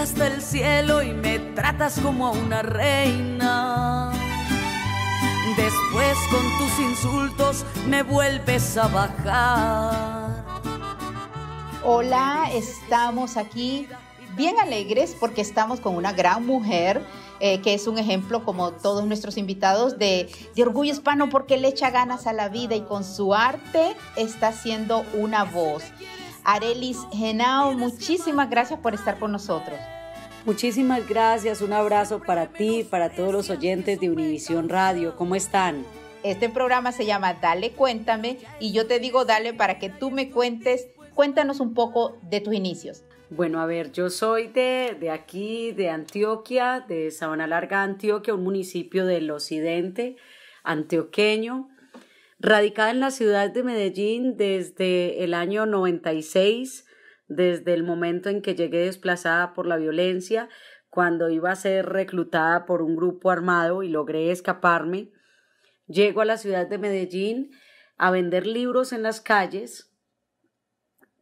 hasta el cielo y me tratas como a una reina. Después con tus insultos me vuelves a bajar. Hola, estamos aquí bien alegres porque estamos con una gran mujer. Eh, que es un ejemplo, como todos nuestros invitados, de, orgullo hispano porque le echa ganas a la vida y con su arte está siendo una voz. Arelis Genao, muchísimas gracias por estar con nosotros. Muchísimas gracias, un abrazo para ti, para todos los oyentes de Univisión Radio. ¿Cómo están? Este programa se llama Dale, cuéntame y yo te digo dale para que tú me cuentes, cuéntanos un poco de tus inicios. Bueno, a ver, yo soy de, de aquí, de Antioquia, de Sabana Larga, Antioquia, un municipio del occidente antioqueño, radicada en la ciudad de Medellín desde el año 96 desde el momento en que llegué desplazada por la violencia, cuando iba a ser reclutada por un grupo armado y logré escaparme, llego a la ciudad de Medellín a vender libros en las calles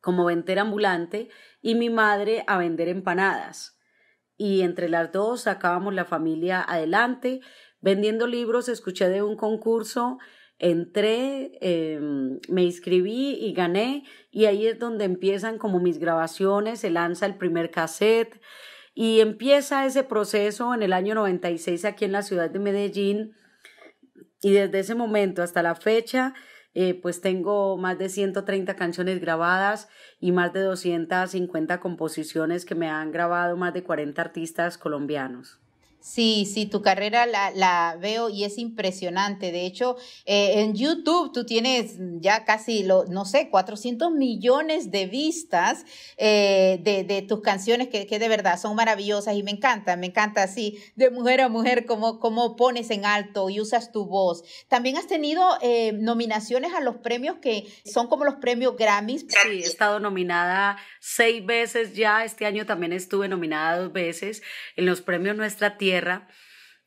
como ventera ambulante y mi madre a vender empanadas. Y entre las dos sacábamos la familia adelante. Vendiendo libros escuché de un concurso entré, em, me inscribí y gané y ahí es donde empiezan como mis grabaciones, se lanza el primer cassette y empieza ese proceso en el año 96 aquí en la ciudad de Medellín y desde ese momento hasta la fecha eh, pues tengo más de 130 canciones grabadas y más de 250 composiciones que me han grabado más de 40 artistas colombianos. Sí, sí, tu carrera la, veo y es impresionante. De hecho, eh, en YouTube tú tienes ya casi, lo, no sé, 400 millones de vistas eh, de, tus canciones que, de verdad son maravillosas y me encanta, me encanta así, de mujer a mujer, cómo, como pones en alto y usas tu voz. También has tenido eh, nominaciones a los premios que son como los premios Grammys. Sí, he estado nominada seis veces ya, este año también estuve nominada dos veces en los premios Nuestra Tierra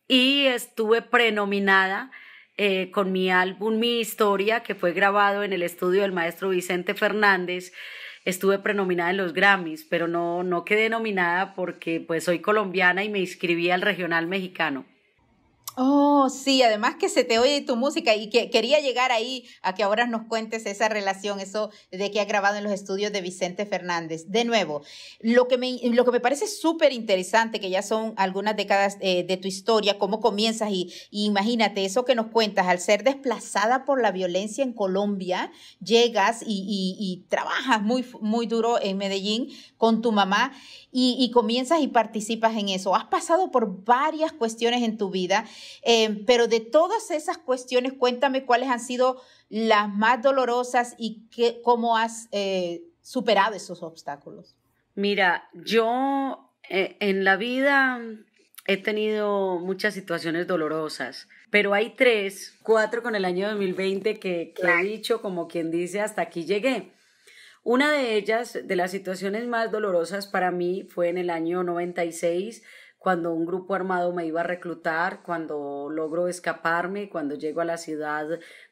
y estuve prenominada eh, con mi álbum Mi Historia, que fue grabado en el estudio del maestro Vicente Fernández. Estuve prenominada en los Grammys, pero no, no quedé nominada porque pues soy colombiana y me inscribí al regional mexicano. Oh, sí, además que se te oye tu música y que quería llegar ahí a que ahora nos cuentes esa relación, eso de que ha grabado en los estudios de Vicente Fernández. De nuevo, lo que me, lo que me parece súper interesante, que ya son algunas décadas eh, de tu historia, cómo comienzas y, imagínate eso que nos cuentas, al ser desplazada por la violencia en Colombia, llegas y, trabajas muy, muy duro en Medellín con tu mamá y comienzas y participas en eso. Has pasado por varias cuestiones en tu vida Em, pero de todas esas cuestiones, cuéntame cuáles han sido las más dolorosas y cómo has eh, superado esos obstáculos. Mira, yo eh, en la vida he tenido muchas situaciones dolorosas, pero hay tres, cuatro con el año 2020 que, que he dicho como quien dice hasta aquí llegué. Una de ellas, de las situaciones más dolorosas para mí, fue en el año 96, cuando un grupo armado me iba a reclutar, cuando logro escaparme, cuando llego a la ciudad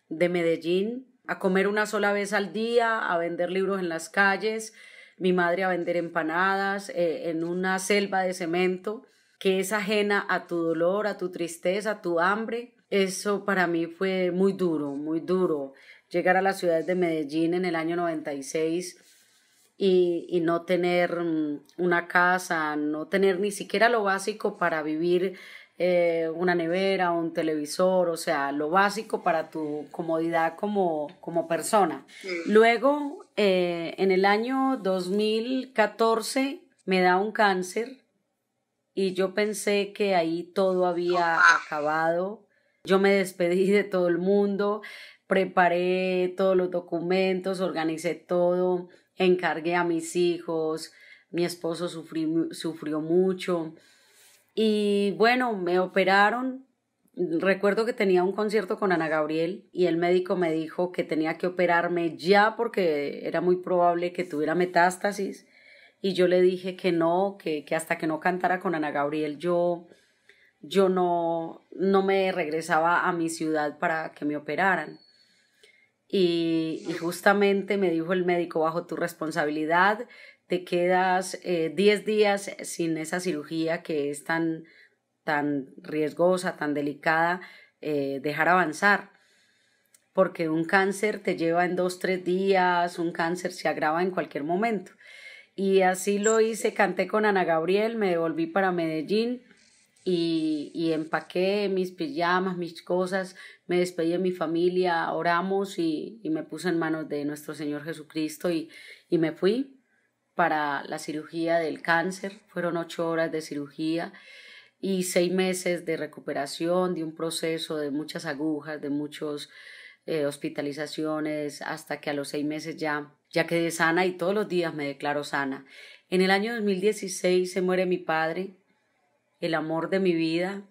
de Medellín, a comer una sola vez al día, a vender libros en las calles, mi madre a vender empanadas eh, en una selva de cemento que es ajena a tu dolor, a tu tristeza, a tu hambre. Eso para mí fue muy duro, muy duro. Llegar a la ciudad de Medellín en el año 96 y, no tener mm, una casa, no tener ni siquiera lo básico para vivir eh, una nevera, un televisor, o sea, lo básico para tu comodidad como, como persona. Luego, eh, en el año 2014, me da un cáncer y yo pensé que ahí todo había ah. acabado. Yo me despedí de todo el mundo, preparé todos los documentos, organicé todo, encargué a mis hijos, mi esposo sufrió mucho y bueno, me operaron. Recuerdo que tenía un concierto con Ana Gabriel y el médico me dijo que tenía que operarme ya porque era muy probable que tuviera metástasis y yo le dije que no, que, hasta que no cantara con Ana Gabriel yo, yo no, no me regresaba a mi ciudad para que me operaran. Y, justamente me dijo el médico, bajo tu responsabilidad, te quedas 10 eh, días sin esa cirugía que es tan, tan riesgosa, tan delicada, eh, dejar avanzar. Porque un cáncer te lleva en dos, tres días, un cáncer se agrava en cualquier momento. Y así lo hice, canté con Ana Gabriel, me devolví para Medellín y, empaqué mis pijamas, mis cosas, me despedí de mi familia, oramos y, me puse en manos de nuestro Señor Jesucristo y, me fui para la cirugía del cáncer. Fueron ocho horas de cirugía y seis meses de recuperación de un proceso de muchas agujas, de muchas eh, hospitalizaciones, hasta que a los seis meses ya, ya quedé sana y todos los días me declaro sana. En el año 2016 se muere mi padre, el amor de mi vida,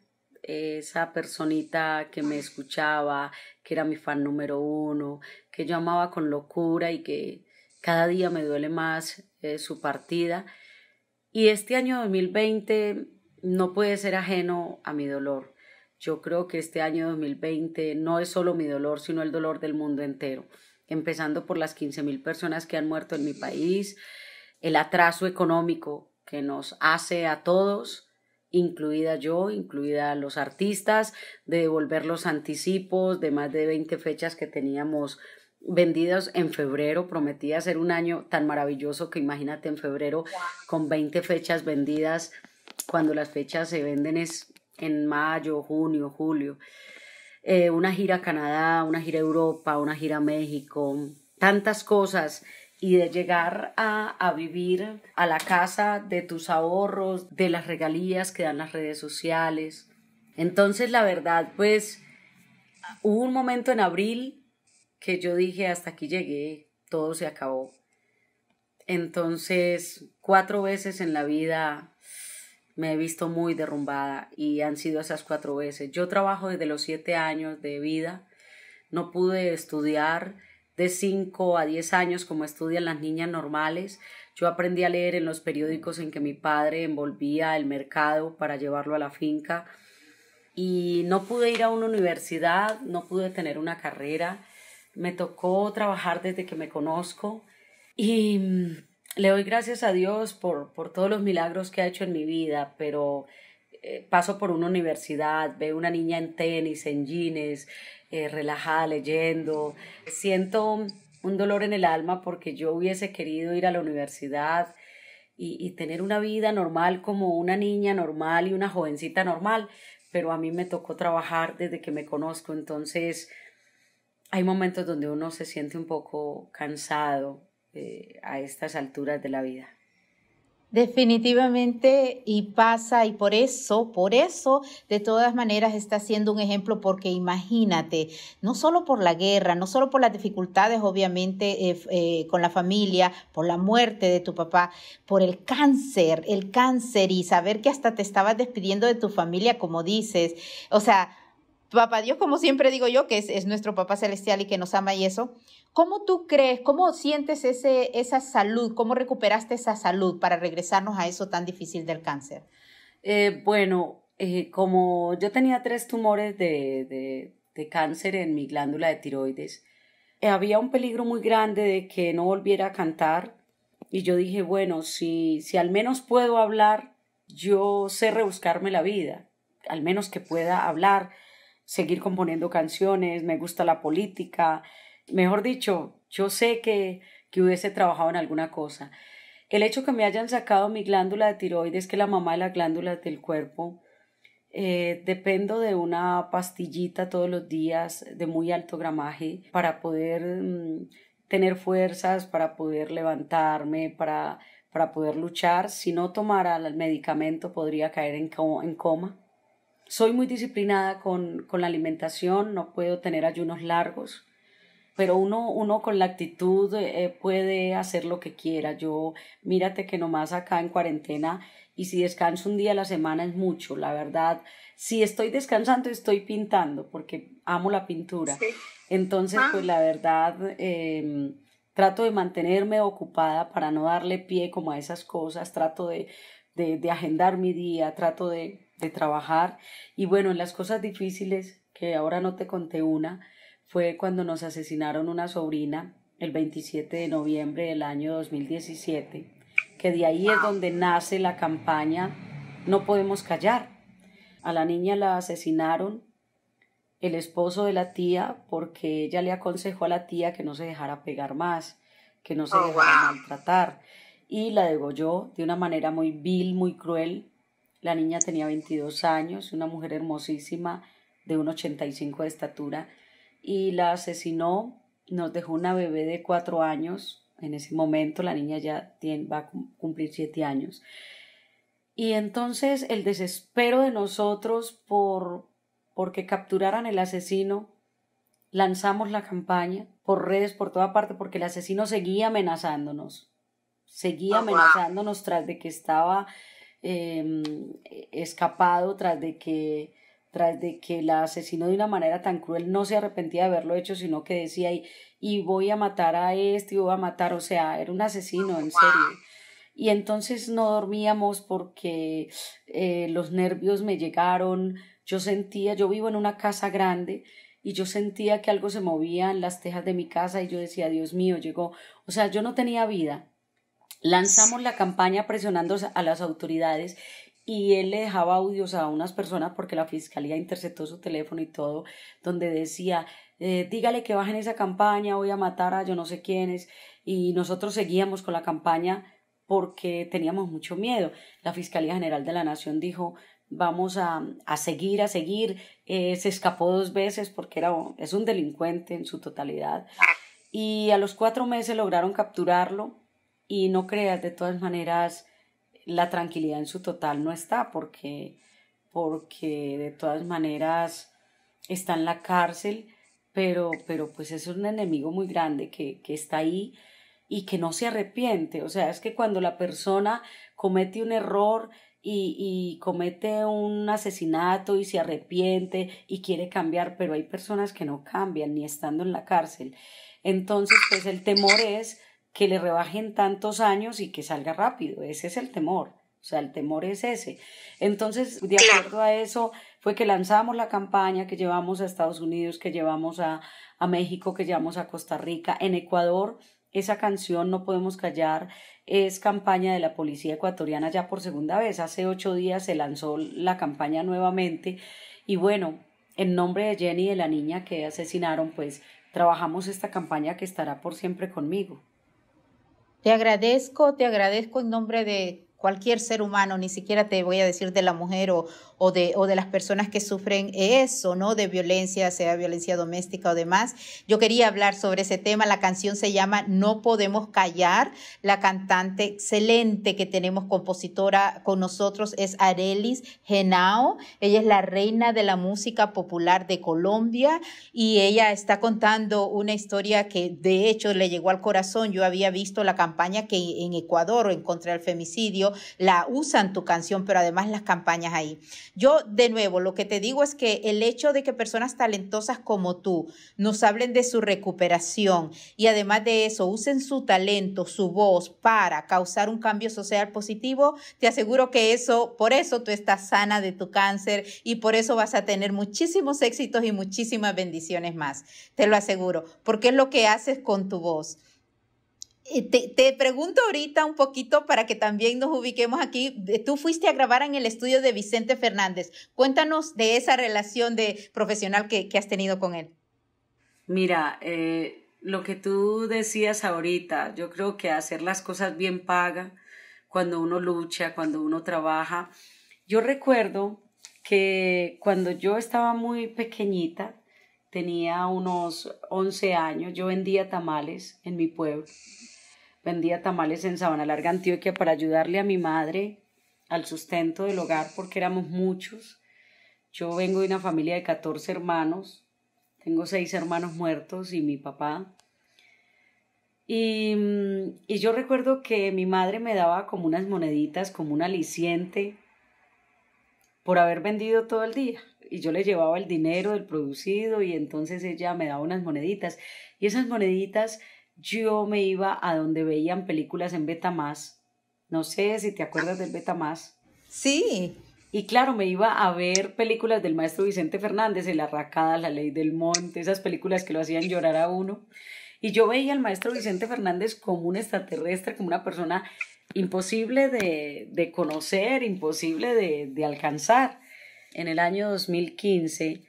esa personita que me escuchaba, que era mi fan número uno, que yo amaba con locura y que cada día me duele más eh, su partida. Y este año 2020 no puede ser ajeno a mi dolor. Yo creo que este año 2020 no es solo mi dolor, sino el dolor del mundo entero, empezando por las 15.000 personas que han muerto en mi país, el atraso económico que nos hace a todos, incluida yo, incluida los artistas, de devolver los anticipos de más de 20 fechas que teníamos vendidas en febrero. Prometía ser un año tan maravilloso que imagínate en febrero con 20 fechas vendidas, cuando las fechas se venden es en mayo, junio, julio. Eh, una gira a Canadá, una gira a Europa, una gira a México, tantas cosas y de llegar a, vivir a la casa de tus ahorros, de las regalías que dan las redes sociales. Entonces, la verdad, pues hubo un momento en abril que yo dije, hasta aquí llegué, todo se acabó. Entonces, cuatro veces en la vida me he visto muy derrumbada y han sido esas cuatro veces. Yo trabajo desde los siete años de vida, no pude estudiar, de 5 a 10 años como estudian las niñas normales. Yo aprendí a leer en los periódicos en que mi padre envolvía el mercado para llevarlo a la finca y no pude ir a una universidad, no pude tener una carrera. Me tocó trabajar desde que me conozco y mm, le doy gracias a Dios por, por todos los milagros que ha hecho en mi vida, pero eh, paso por una universidad, veo una niña en tenis, en jeans, eh, relajada leyendo, siento un dolor en el alma porque yo hubiese querido ir a la universidad y, tener una vida normal como una niña normal y una jovencita normal, pero a mí me tocó trabajar desde que me conozco, entonces hay momentos donde uno se siente un poco cansado eh, a estas alturas de la vida. Definitivamente y pasa y por eso, por eso de todas maneras está siendo un ejemplo porque imagínate, no solo por la guerra, no solo por las dificultades obviamente eh, eh, con la familia, por la muerte de tu papá, por el cáncer, el cáncer y saber que hasta te estabas despidiendo de tu familia como dices, o sea, papá Dios, como siempre digo yo, que es, nuestro papá celestial y que nos ama y eso, ¿cómo tú crees, cómo sientes ese, esa salud, cómo recuperaste esa salud para regresarnos a eso tan difícil del cáncer? Eh, bueno, eh, como yo tenía tres tumores de, de, cáncer en mi glándula de tiroides, eh, había un peligro muy grande de que no volviera a cantar y yo dije, bueno, si, si al menos puedo hablar, yo sé rebuscarme la vida, al menos que pueda hablar seguir componiendo canciones, me gusta la política, mejor dicho, yo sé que, que hubiese trabajado en alguna cosa. El hecho que me hayan sacado mi glándula de tiroides, que la mamá de las glándulas del cuerpo, eh, dependo de una pastillita todos los días de muy alto gramaje para poder mm, tener fuerzas, para poder levantarme, para, para poder luchar. Si no tomara el medicamento podría caer en coma. Soy muy disciplinada con, la alimentación, no puedo tener ayunos largos, pero uno, uno con la actitud eh, puede hacer lo que quiera. Yo, mírate que nomás acá en cuarentena y si descanso un día a la semana es mucho, la verdad. Si estoy descansando, estoy pintando porque amo la pintura. Entonces, pues ah. la verdad, em, trato de mantenerme ocupada para no darle pie como a esas cosas, trato de, de agendar mi día, trato de, de trabajar. Y bueno, en las cosas difíciles, que ahora no te conté una, fue cuando nos asesinaron una sobrina el 27 de noviembre del año 2017, que de ahí es donde nace la campaña No podemos callar. A la niña la asesinaron el esposo de la tía porque ella le aconsejó a la tía que no se dejara pegar más, que no se oh, dejara maltratar y la degolló de una manera muy vil, muy cruel, la niña tenía 22 años, una mujer hermosísima de un 85 de estatura, y la asesinó. Nos dejó una bebé de 4 años. En ese momento la niña ya va a cumplir 7 años. Y entonces el desespero de nosotros por porque capturaran el asesino, lanzamos la campaña por redes, por toda parte, porque el asesino seguía amenazándonos, seguía oh, amenazándonos tras de que estaba Em, escapado tras de que tras de que la asesinó de una manera tan cruel, no se arrepentía de haberlo hecho, sino que decía, y, voy a matar a este, y voy a matar, o sea, era un asesino, en serio. Y entonces no dormíamos porque eh, los nervios me llegaron, yo sentía, yo vivo en una casa grande y yo sentía que algo se movía en las tejas de mi casa y yo decía, Dios mío, llegó, o sea, yo no tenía vida, Lanzamos la campaña presionando a las autoridades y él le dejaba audios a unas personas porque la fiscalía interceptó su teléfono y todo, donde decía, eh, dígale que bajen esa campaña, voy a matar a yo no sé quiénes. Y nosotros seguíamos con la campaña porque teníamos mucho miedo. La Fiscalía General de la Nación dijo, vamos a, a seguir, a seguir. Eh, se escapó dos veces porque era, es un delincuente en su totalidad. Ah. Y a los cuatro meses lograron capturarlo y no creas, de todas maneras, la tranquilidad en su total no está porque, porque de todas maneras está en la cárcel, pero, pero pues es un enemigo muy grande que, está ahí y que no se arrepiente. O sea, es que cuando la persona comete un error y, y, comete un asesinato y se arrepiente y quiere cambiar, pero hay personas que no cambian ni estando en la cárcel. Entonces, pues el temor es que le rebajen tantos años y que salga rápido. Ese es el temor. O sea, el temor es ese. Entonces, de acuerdo a eso, fue que lanzamos la campaña, que llevamos a Estados Unidos, que llevamos a, a México, que llevamos a Costa Rica. En Ecuador, esa canción No Podemos Callar es campaña de la Policía Ecuatoriana ya por segunda vez. Hace ocho días se lanzó la campaña nuevamente. Y bueno, en nombre de Jenny y de la niña que asesinaron, pues trabajamos esta campaña que estará por siempre conmigo. Te agradezco, te agradezco en nombre de cualquier ser humano, ni siquiera te voy a decir de la mujer o, o, de, o de las personas que sufren eso, ¿no? De violencia, sea violencia doméstica o demás. Yo quería hablar sobre ese tema. La canción se llama No Podemos Callar. La cantante excelente que tenemos, compositora con nosotros, es Arelis Genao. Ella es la reina de la música popular de Colombia y ella está contando una historia que de hecho le llegó al corazón. Yo había visto la campaña que en Ecuador en contra del femicidio la usan tu canción, pero además las campañas ahí. Yo, de nuevo, lo que te digo es que el hecho de que personas talentosas como tú nos hablen de su recuperación y además de eso usen su talento, su voz para causar un cambio social positivo, te aseguro que eso, por eso tú estás sana de tu cáncer y por eso vas a tener muchísimos éxitos y muchísimas bendiciones más. Te lo aseguro, porque es lo que haces con tu voz. Eh, te, te, pregunto ahorita un poquito para que también nos ubiquemos aquí. Tú fuiste a grabar en el estudio de Vicente Fernández. Cuéntanos de esa relación de profesional que, has tenido con él. Mira, eh, lo que tú decías ahorita, yo creo que hacer las cosas bien paga, cuando uno lucha, cuando uno trabaja. Yo recuerdo que cuando yo estaba muy pequeñita, tenía unos 11 años, yo vendía tamales en mi pueblo vendía tamales en Sabana Larga, Antioquia, para ayudarle a mi madre al sustento del hogar, porque éramos muchos. Yo vengo de una familia de 14 hermanos, tengo seis hermanos muertos y mi papá. Y, mm, y yo recuerdo que mi madre me daba como unas moneditas, como un aliciente, por haber vendido todo el día y yo le llevaba el dinero del producido y entonces ella me daba unas moneditas y esas moneditas yo me iba a donde veían películas en Beta Más. No sé si te acuerdas del Beta Más. Sí. Y claro, me iba a ver películas del maestro Vicente Fernández, El Arracada, La Ley del Monte, esas películas que lo hacían llorar a uno. Y yo veía al maestro Vicente Fernández como un extraterrestre, como una persona imposible de, de conocer, imposible de, de, alcanzar. En el año 2015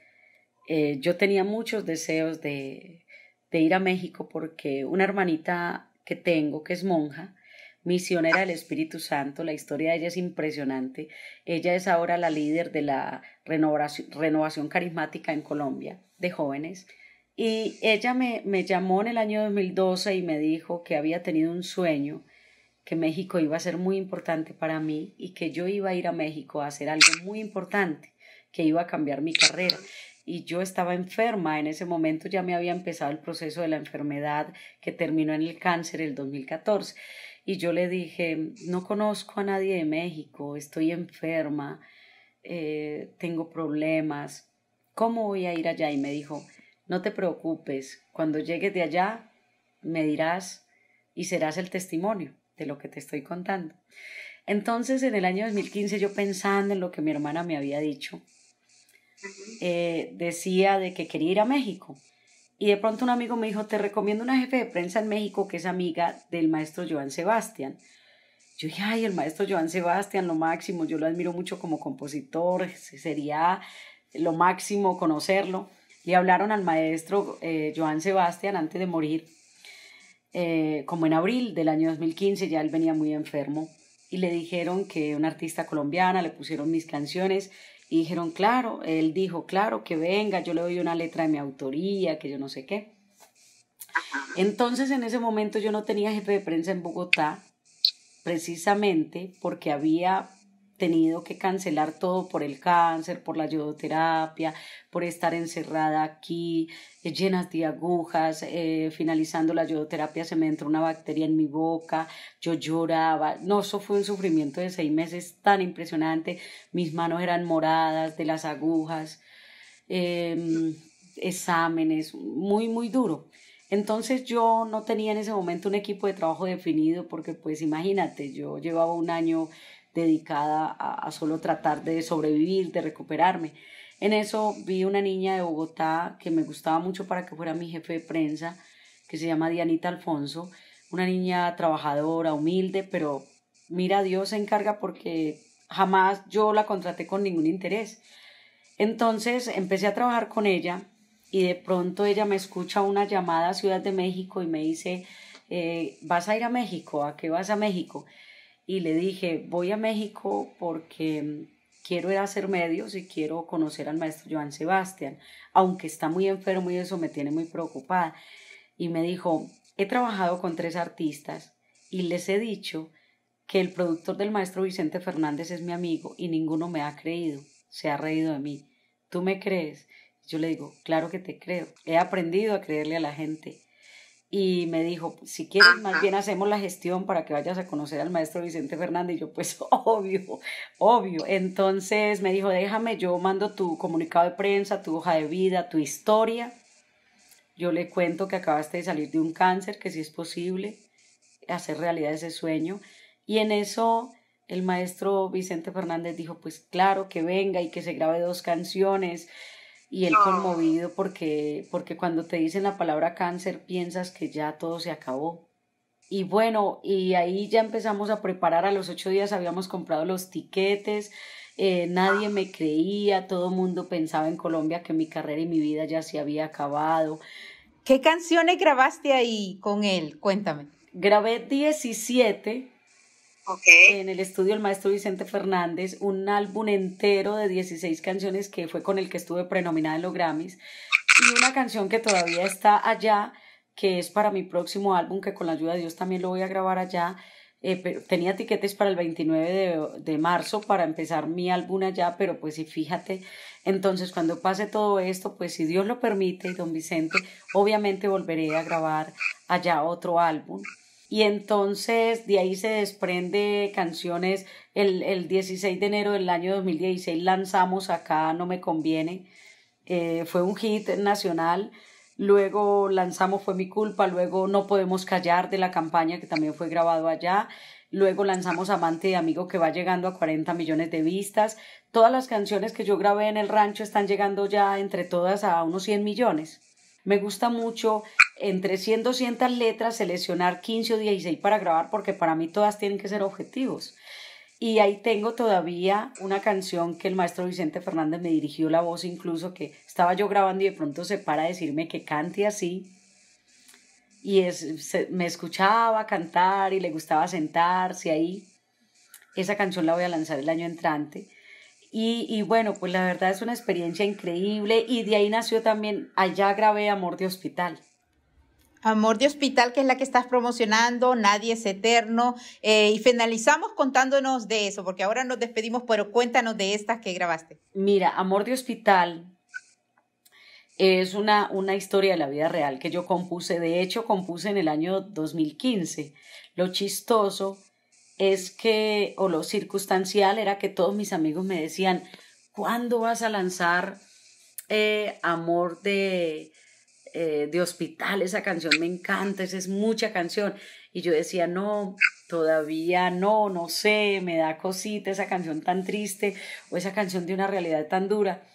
eh, yo tenía muchos deseos de, de ir a México porque una hermanita que tengo, que es monja, misionera del Espíritu Santo, la historia de ella es impresionante. Ella es ahora la líder de la renovación, carismática en Colombia de jóvenes. Y ella me, me llamó en el año 2012 y me dijo que había tenido un sueño, que México iba a ser muy importante para mí y que yo iba a ir a México a hacer algo muy importante, que iba a cambiar mi carrera y yo estaba enferma. En ese momento ya me había empezado el proceso de la enfermedad que terminó en el cáncer el 2014. Y yo le dije, no conozco a nadie de México, estoy enferma, eh, tengo problemas, ¿cómo voy a ir allá? Y me dijo, no te preocupes, cuando llegues de allá me dirás y serás el testimonio de lo que te estoy contando. Entonces, en el año 2015, yo pensando en lo que mi hermana me había dicho, eh, decía de que quería ir a México. Y de pronto un amigo me dijo, te recomiendo una jefe de prensa en México que es amiga del maestro Joan Sebastián. Yo dije, ay, el maestro Joan Sebastián, lo máximo, yo lo admiro mucho como compositor, sería lo máximo conocerlo. y hablaron al maestro eh, Joan Sebastián antes de morir, eh, como en abril del año 2015, ya él venía muy enfermo, y le dijeron que una artista colombiana, le pusieron mis canciones y dijeron, claro, él dijo, claro, que venga, yo le doy una letra de mi autoría, que yo no sé qué. Entonces en ese momento yo no tenía jefe de prensa en Bogotá, precisamente porque había tenido que cancelar todo por el cáncer, por la yodoterapia, por estar encerrada aquí, eh, llenas de agujas, eh, finalizando la yodoterapia se me entró una bacteria en mi boca, yo lloraba, no, eso fue un sufrimiento de seis meses tan impresionante, mis manos eran moradas de las agujas, eh, exámenes, muy, muy duro. Entonces yo no tenía en ese momento un equipo de trabajo definido porque pues imagínate, yo llevaba un año dedicada a, solo tratar de sobrevivir, de recuperarme. En eso vi una niña de Bogotá que me gustaba mucho para que fuera mi jefe de prensa, que se llama Dianita Alfonso, una niña trabajadora, humilde, pero mira, Dios se encarga porque jamás yo la contraté con ningún interés. Entonces empecé a trabajar con ella y de pronto ella me escucha una llamada a Ciudad de México y me dice, eh, vas a ir a México, ¿a qué vas a México? y le dije, voy a México porque quiero ir a hacer medios y quiero conocer al maestro Joan Sebastián, aunque está muy enfermo y eso me tiene muy preocupada. Y me dijo, he trabajado con tres artistas y les he dicho que el productor del maestro Vicente Fernández es mi amigo y ninguno me ha creído, se ha reído de mí. ¿Tú me crees? Yo le digo, claro que te creo. He aprendido a creerle a la gente y me dijo, pues, si quieres, más bien hacemos la gestión para que vayas a conocer al maestro Vicente Fernández. Y yo, pues obvio, obvio. Entonces me dijo, déjame, yo mando tu comunicado de prensa, tu hoja de vida, tu historia. Yo le cuento que acabaste de salir de un cáncer, que si es posible hacer realidad ese sueño. Y en eso el maestro Vicente Fernández dijo, pues claro, que venga y que se grabe dos canciones y él conmovido porque, porque cuando te dicen la palabra cáncer piensas que ya todo se acabó. Y bueno, y ahí ya empezamos a preparar, a los ocho días habíamos comprado los tiquetes, eh, nadie me creía, todo el mundo pensaba en Colombia que mi carrera y mi vida ya se había acabado. ¿Qué canciones grabaste ahí con él? Cuéntame. Grabé 17 en el estudio el maestro Vicente Fernández, un álbum entero de 16 canciones que fue con el que estuve prenominada en los Grammys y una canción que todavía está allá, que es para mi próximo álbum, que con la ayuda de Dios también lo voy a grabar allá. Eh, tenía etiquetes para el 29 de, de, marzo para empezar mi álbum allá, pero pues sí, fíjate, entonces cuando pase todo esto, pues si Dios lo permite, don Vicente, obviamente volveré a grabar allá otro álbum y entonces de ahí se desprende canciones. El, 16 de enero del año 2016 lanzamos acá No me conviene. Eh, fue un hit nacional. Luego lanzamos Fue mi culpa. Luego No podemos callar de la campaña que también fue grabado allá. Luego lanzamos Amante y Amigo que va llegando a 40 millones de vistas. Todas las canciones que yo grabé en el rancho están llegando ya entre todas a unos 100 millones. Me gusta mucho entre 100, 200 letras seleccionar 15 o 16 para grabar porque para mí todas tienen que ser objetivos. Y ahí tengo todavía una canción que el maestro Vicente Fernández me dirigió la voz incluso que estaba yo grabando y de pronto se para a decirme que cante así. Y me escuchaba cantar y le gustaba sentarse ahí. Esa canción la voy a lanzar el año entrante. Y, bueno, pues la verdad es una experiencia increíble y de ahí nació también, allá grabé Amor de Hospital. Amor de Hospital, que es la que estás promocionando, Nadie es Eterno. Eh, y finalizamos contándonos de eso, porque ahora nos despedimos, pero cuéntanos de estas que grabaste. Mira, Amor de Hospital es una, una historia de la vida real que yo compuse. De hecho, compuse en el año 2015. Lo chistoso es que, o lo circunstancial era que todos mis amigos me decían, ¿cuándo vas a lanzar eh, Amor de, eh, de Hospital? Esa canción me encanta, esa es mucha canción. Y yo decía, no, todavía no, no sé, me da cosita esa canción tan triste o esa canción de una realidad tan dura.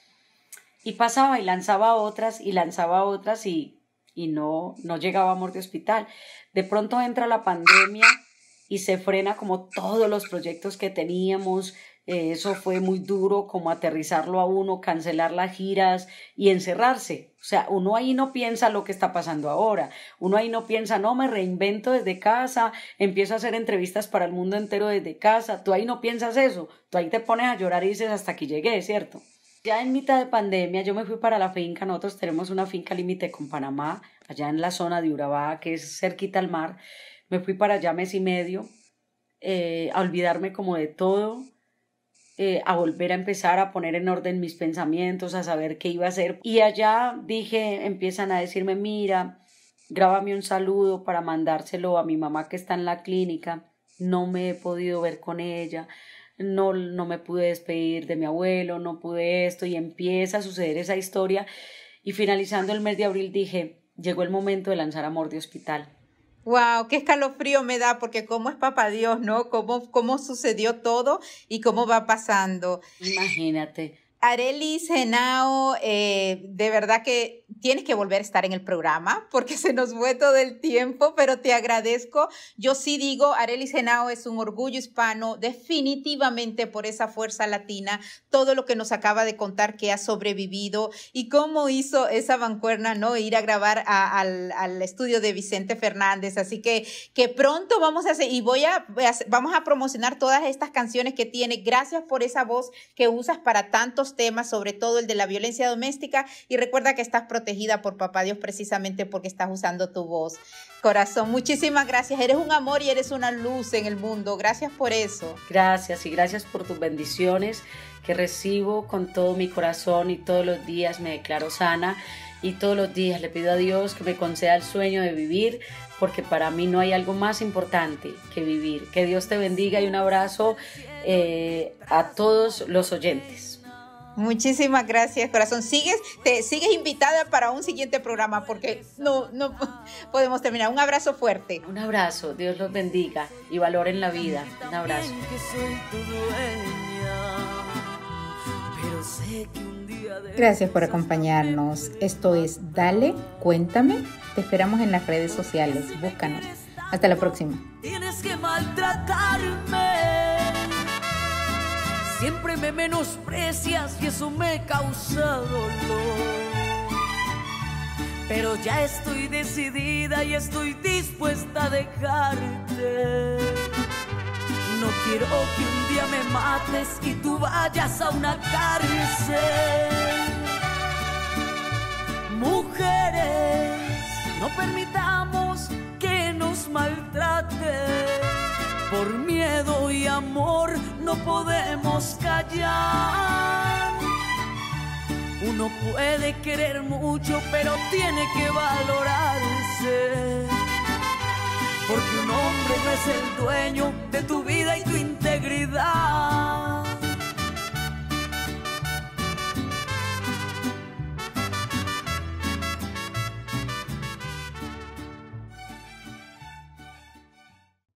Y pasaba y lanzaba otras y lanzaba otras y, y no, no llegaba Amor de Hospital. De pronto entra la pandemia y se frena como todos los proyectos que teníamos. Eh, eso fue muy duro, como aterrizarlo a uno, cancelar las giras y encerrarse. O sea, uno ahí no piensa lo que está pasando ahora. Uno ahí no piensa, no, me reinvento desde casa, empiezo a hacer entrevistas para el mundo entero desde casa. Tú ahí no piensas eso. Tú ahí te pones a llorar y dices, hasta aquí llegué, ¿cierto? Ya en mitad de pandemia yo me fui para la finca, nosotros tenemos una finca límite con Panamá, allá en la zona de Urabá, que es cerquita al mar, me fui para allá mes y medio eh, a olvidarme como de todo, eh, a volver a empezar a poner en orden mis pensamientos, a saber qué iba a hacer. Y allá dije, empiezan a decirme, mira, grábame un saludo para mandárselo a mi mamá que está en la clínica, no me he podido ver con ella, no, no me pude despedir de mi abuelo, no pude esto, y empieza a suceder esa historia. Y finalizando el mes de abril dije, llegó el momento de lanzar Amor de Hospital. Wow, qué escalofrío me da porque cómo es papá Dios, ¿no? Cómo, cómo sucedió todo y cómo va pasando. Imagínate. Arely, Genao, eh, de verdad que tienes que volver a estar en el programa porque se nos fue todo el tiempo, pero te agradezco. Yo sí digo, Arely Senao es un orgullo hispano, definitivamente por esa fuerza latina, todo lo que nos acaba de contar que ha sobrevivido y cómo hizo esa bancuerna, ¿no? Ir a grabar al, estudio de Vicente Fernández. Así que, que pronto vamos a hacer, y voy a, vamos a promocionar todas estas canciones que tiene. Gracias por esa voz que usas para tantos temas, sobre todo el de la violencia doméstica. Y recuerda que estás protegida por Papá Dios precisamente porque estás usando tu voz. Corazón, muchísimas gracias. Eres un amor y eres una luz en el mundo. Gracias por eso. Gracias y gracias por tus bendiciones que recibo con todo mi corazón y todos los días me declaro sana y todos los días le pido a Dios que me conceda el sueño de vivir porque para mí no hay algo más importante que vivir. Que Dios te bendiga y un abrazo eh, a todos los oyentes. Muchísimas gracias, corazón. Sigues, te sigues invitada para un siguiente programa porque no, no podemos terminar. Un abrazo fuerte. Un abrazo, Dios los bendiga y valoren la vida. Un abrazo. Gracias por acompañarnos. Esto es Dale, cuéntame. Te esperamos en las redes sociales. Búscanos. Hasta la próxima. Tienes que maltratarme. Siempre me menosprecias y eso me causa dolor. Pero ya estoy decidida y estoy dispuesta a dejarte. No quiero que un día me mates y tú vayas a una cárcel. Mujeres, no permitamos que nos maltraten. Por miedo y amor no podemos callar. Uno puede querer mucho, pero tiene que valorarse. Porque un hombre no es el dueño de tu vida y tu integridad.